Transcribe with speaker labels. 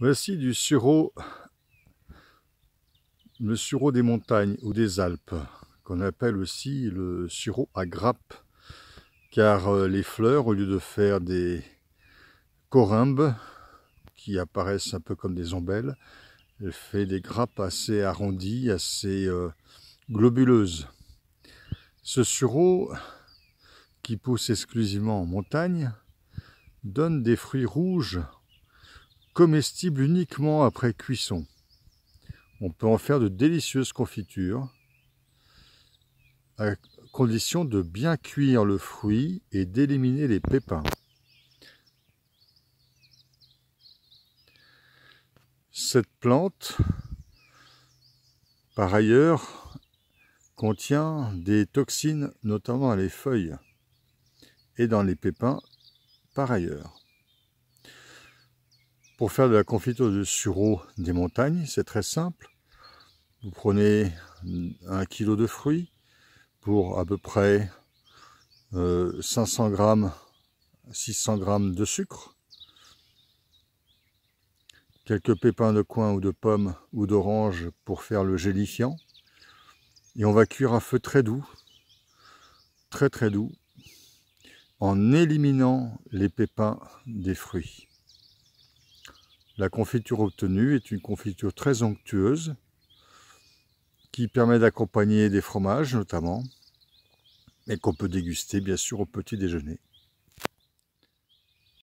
Speaker 1: Voici du sureau, le sureau des montagnes ou des Alpes, qu'on appelle aussi le sureau à grappes car euh, les fleurs, au lieu de faire des corymbes, qui apparaissent un peu comme des ombelles, elle fait des grappes assez arrondies, assez euh, globuleuses. Ce sureau, qui pousse exclusivement en montagne, donne des fruits rouges comestible uniquement après cuisson. On peut en faire de délicieuses confitures, à condition de bien cuire le fruit et d'éliminer les pépins. Cette plante, par ailleurs, contient des toxines, notamment dans les feuilles et dans les pépins par ailleurs. Pour faire de la confiture de sureau des montagnes, c'est très simple. Vous prenez un kilo de fruits pour à peu près 500 euh, grammes, 600 grammes de sucre, quelques pépins de coin ou de pomme ou d'orange pour faire le gélifiant, et on va cuire à feu très doux, très très doux, en éliminant les pépins des fruits. La confiture obtenue est une confiture très onctueuse qui permet d'accompagner des fromages notamment et qu'on peut déguster bien sûr au petit déjeuner.